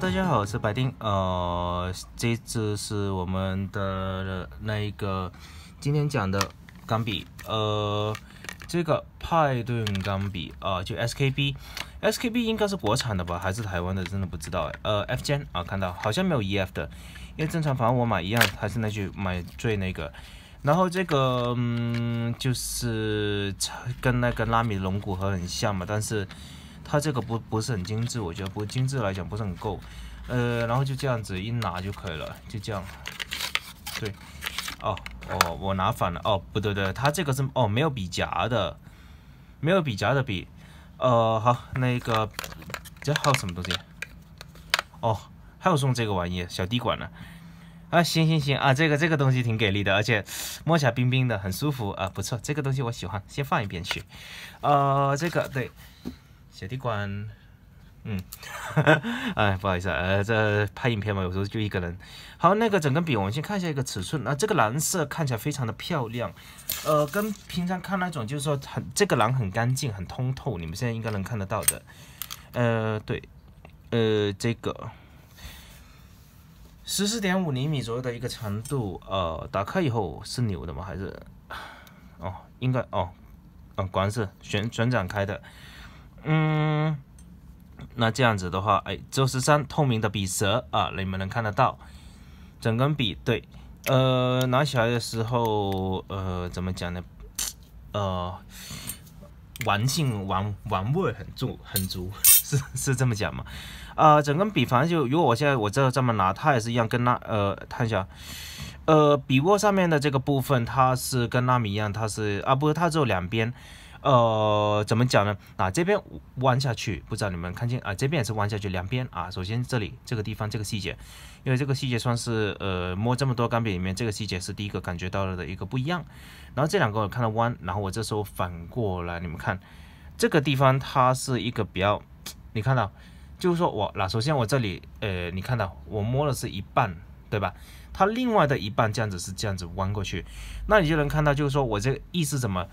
大家好，我是白丁。呃，这次是我们的那一个今天讲的钢笔。呃，这个派顿钢笔啊，就 SKB，SKB 应该是国产的吧，还是台湾的？真的不知道。呃，F 尖啊，看到好像没有 EF 的，因为正常，反正我买一样，还是那句买最那个。然后这个嗯，就是跟那个拉米龙骨盒很像嘛，但是。它这个不不是很精致，我觉得不精致来讲不是很够。呃，然后就这样子一拿就可以了，就这样。对，哦哦，我拿反了。哦，不对，对，它这个是哦没有笔夹的，没有笔夹的笔。呃，好，那个这还有什么东西？哦，还有送这个玩意，小滴管呢。啊，行行行啊，这个这个东西挺给力的，而且摸起来冰冰的，很舒服啊，不错，这个东西我喜欢，先放一边去。呃，这个对。雪地管，嗯，哎，不好意思，呃，这拍影片嘛，有时候就一个人。好，那个整根笔，我们先看一下一个尺寸。那这个蓝色看起来非常的漂亮，呃，跟平常看那种就是说很这个蓝很干净，很通透。你们现在应该能看得到的。呃，对，呃，这个十四点五厘米左右的一个长度。呃，打开以后是扭的吗？还是？哦，应该哦，嗯，管是旋旋转开的。嗯，那这样子的话，哎，周十三透明的笔舌啊，你们能看得到？整根笔对，呃，拿起来的时候，呃，怎么讲呢？呃，玩性玩玩味很足，很足，是是这么讲吗？啊，整根笔反正就，如果我现在我这这么拿，它也是一样，跟那呃，看一下，呃，笔握上面的这个部分，它是跟纳米一样，它是啊，不是，它只有两边。呃，怎么讲呢？啊，这边弯下去，不知道你们看见啊？这边也是弯下去，两边啊。首先这里这个地方这个细节，因为这个细节算是呃摸这么多钢笔里面，这个细节是第一个感觉到了的一个不一样。然后这两个我看到弯，然后我这时候反过来，你们看这个地方它是一个比较，你看到就是说我那首先我这里呃，你看到我摸了是一半，对吧？它另外的一半这样子是这样子弯过去，那你就能看到就是说我这个意思怎么？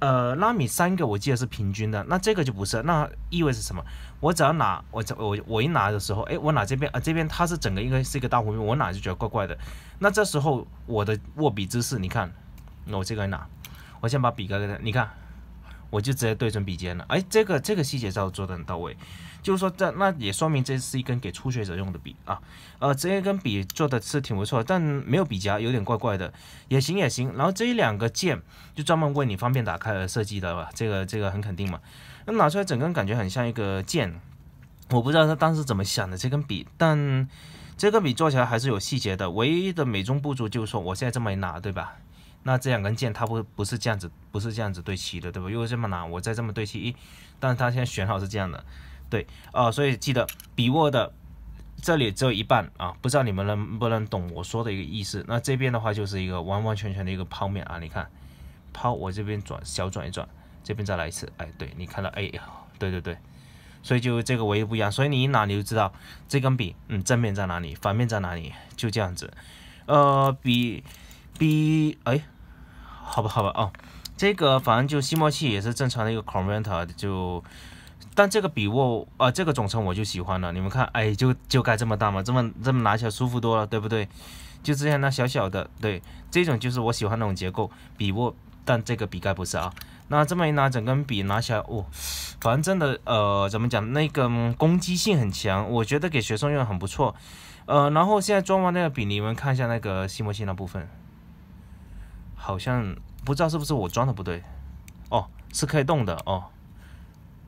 呃，拉米三个我记得是平均的，那这个就不是，那意味是什么？我只要拿我我我一拿的时候，哎，我拿这边啊，这边它是整个应该是一个大弧面，我拿就觉得怪怪的。那这时候我的握笔姿势，你看，那我这个拿，我先把笔搁在这，你看。我就直接对准笔尖了，哎，这个这个细节照做的很到位，就是说这那也说明这是一根给初学者用的笔啊，呃，这一根笔做的是挺不错，但没有笔夹有点怪怪的，也行也行，然后这一两个键就专门为你方便打开而设计的吧，这个这个很肯定嘛，那拿出来整根感觉很像一个剑，我不知道他当时怎么想的这根笔，但这根笔做起来还是有细节的，唯一的美中不足就是说我现在这么一拿，对吧？那这两根键，它不不是这样子，不是这样子对齐的，对吧？如果这么拿，我再这么对齐，一，但是它现在选好是这样的，对，哦，所以记得笔握的这里只有一半啊，不知道你们能不能懂我说的一个意思。那这边的话就是一个完完全全的一个抛面啊，你看，抛我这边转小转一转，这边再来一次，哎，对你看到，哎对对对，所以就这个唯一不一样，所以你一拿你就知道这根笔，嗯，正面在哪里，反面在哪里，就这样子，呃，笔。B 哎，好吧好吧哦，这个反正就吸墨器也是正常的一个 converter，就但这个笔握啊，这个总称我就喜欢了。你们看，哎，就就该这么大嘛，这么这么拿起来舒服多了，对不对？就之前那小小的，对，这种就是我喜欢那种结构笔握，但这个笔盖不是啊。那这么一拿整根笔拿起来，哦，反正真的呃怎么讲，那个攻击性很强，我觉得给学生用很不错。呃，然后现在装完那个笔，你们看一下那个吸墨器那部分。好像不知道是不是我装的不对哦，是可以动的哦，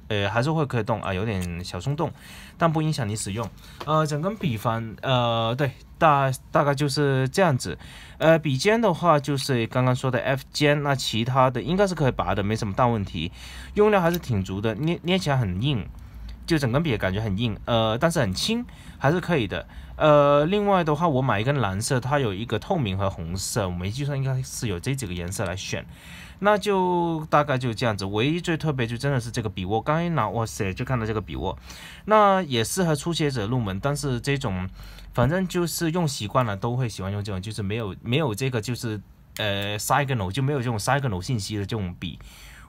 呃还是会可以动啊，有点小松动，但不影响你使用。呃，整个笔锋，呃，对，大大概就是这样子。呃，笔尖的话就是刚刚说的 F 尖，那其他的应该是可以拔的，没什么大问题。用料还是挺足的，捏捏起来很硬。就整根笔感觉很硬，呃，但是很轻，还是可以的。呃，另外的话，我买一根蓝色，它有一个透明和红色，我们计算应该是有这几个颜色来选。那就大概就这样子，唯一最特别就真的是这个笔握，刚一拿，哇塞，就看到这个笔握，那也适合初学者入门。但是这种，反正就是用习惯了都会喜欢用这种，就是没有没有这个就是呃 signal 就没有这种 signal 信息的这种笔。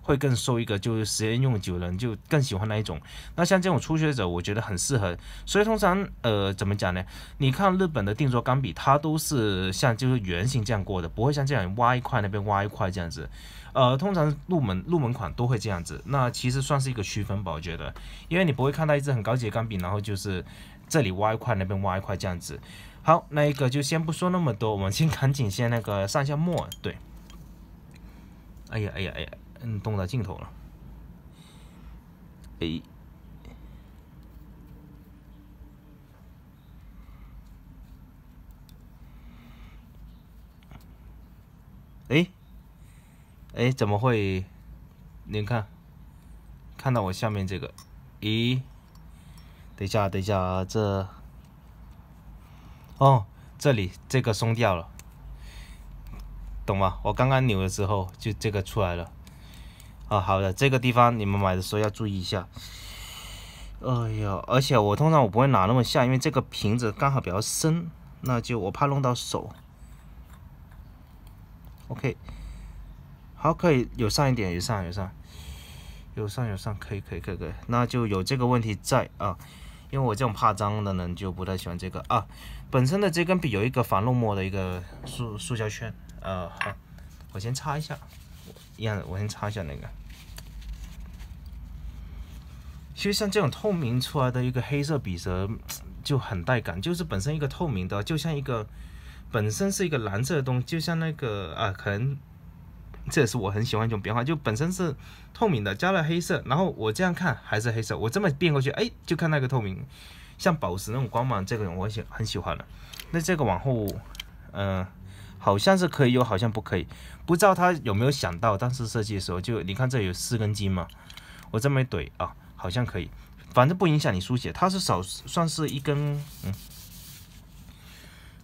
会更受一个，就是时间用久了就更喜欢那一种。那像这种初学者，我觉得很适合。所以通常，呃，怎么讲呢？你看日本的定做钢笔，它都是像就是圆形这样过的，不会像这样挖一块那边挖一块这样子。呃，通常入门入门款都会这样子。那其实算是一个区分吧，我觉得，因为你不会看到一支很高级的钢笔，然后就是这里挖一块那边挖一块这样子。好，那一个就先不说那么多，我们先赶紧先那个上下墨。对，哎呀哎呀哎呀！嗯，动到镜头了。诶，诶，诶，怎么会？您看，看到我下面这个？咦，等一下，等一下，这，哦，这里这个松掉了，懂吗？我刚刚扭的时候，就这个出来了。哦，好的，这个地方你们买的时候要注意一下。哎呀，而且我通常我不会拿那么下，因为这个瓶子刚好比较深，那就我怕弄到手。OK，好，可以，有上一点，有上有上有上有上，可以可以可以可以，那就有这个问题在啊，因为我这种怕脏的人就不太喜欢这个啊。本身的这根笔有一个防漏墨的一个塑塑胶圈，呃，好，我先擦一下，一样的，我先擦一下那个。其实像这种透明出来的一个黑色笔舌就很带感。就是本身一个透明的，就像一个本身是一个蓝色的东西，就像那个啊，可能这也是我很喜欢一种变化。就本身是透明的，加了黑色，然后我这样看还是黑色，我这么变过去，哎，就看那个透明，像宝石那种光芒，这个我喜很喜欢的。那这个往后，呃，好像是可以有，好像不可以，不知道他有没有想到当时设计的时候就，你看这有四根筋嘛？我这么怼啊！好像可以，反正不影响你书写。它是少算是一根，嗯，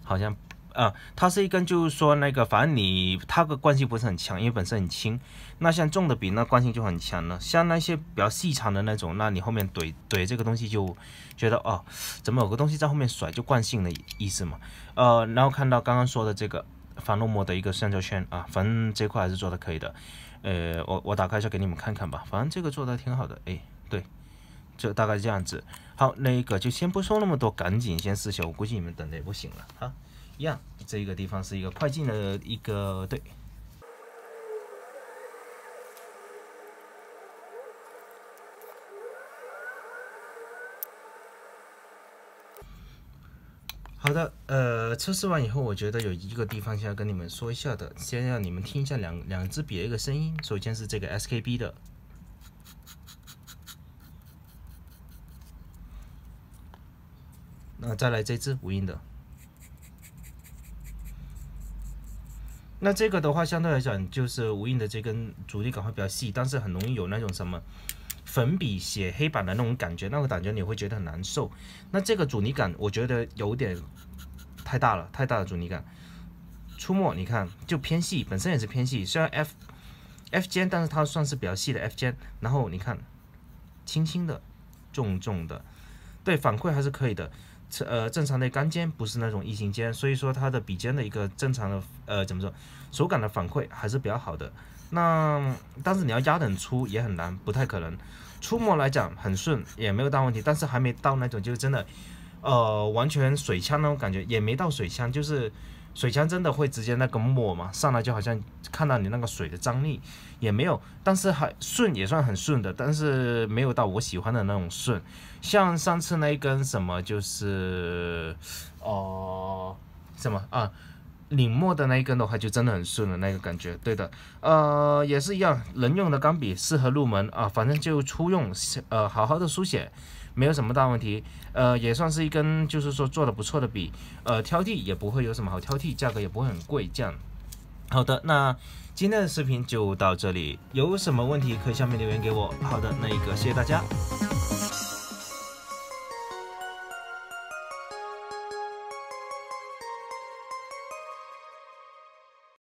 好像啊，它是一根，就是说那个，反正你它的惯性不是很强，因为本身很轻。那像重的笔，那惯性就很强了。像那些比较细长的那种，那你后面怼怼这个东西，就觉得哦，怎么有个东西在后面甩，就惯性的意思嘛。呃，然后看到刚刚说的这个防漏墨的一个橡胶圈啊，反正这块还是做的可以的。呃，我我打开一下给你们看看吧，反正这个做的挺好的，哎。对，就大概这样子。好，那一个就先不说那么多，赶紧先试一下。我估计你们等的也不行了啊。一样，这一个地方是一个快进的一个对。好的，呃，测试完以后，我觉得有一个地方想要跟你们说一下的，先让你们听一下两两支笔的一个声音。首先是这个 SKB 的。那再来这支无印的，那这个的话，相对来讲就是无印的这根阻力感会比较细，但是很容易有那种什么粉笔写黑板的那种感觉，那个感觉你会觉得很难受。那这个阻力感我觉得有点太大了，太大的阻力感。出墨你看就偏细，本身也是偏细，虽然 F F 尖，但是它算是比较细的 F 尖。然后你看，轻轻的，重重的，对反馈还是可以的。呃，正常的钢尖不是那种异形尖，所以说它的笔尖的一个正常的呃，怎么说，手感的反馈还是比较好的。那但是你要压得很粗也很难，不太可能。触摸来讲很顺，也没有大问题，但是还没到那种就是真的，呃，完全水枪那种感觉，也没到水枪，就是。水枪真的会直接那个墨嘛？上来就好像看到你那个水的张力也没有，但是还顺也算很顺的，但是没有到我喜欢的那种顺。像上次那一根什么就是，哦，什么啊？领墨的那一根的话就真的很顺了，那个感觉，对的，呃，也是一样，能用的钢笔适合入门啊，反正就初用，呃，好好的书写。没有什么大问题，呃，也算是一根就是说做的不错的笔，呃，挑剔也不会有什么好挑剔，价格也不会很贵，这样。好的，那今天的视频就到这里，有什么问题可以下面留言给我。好的，那一个，谢谢大家。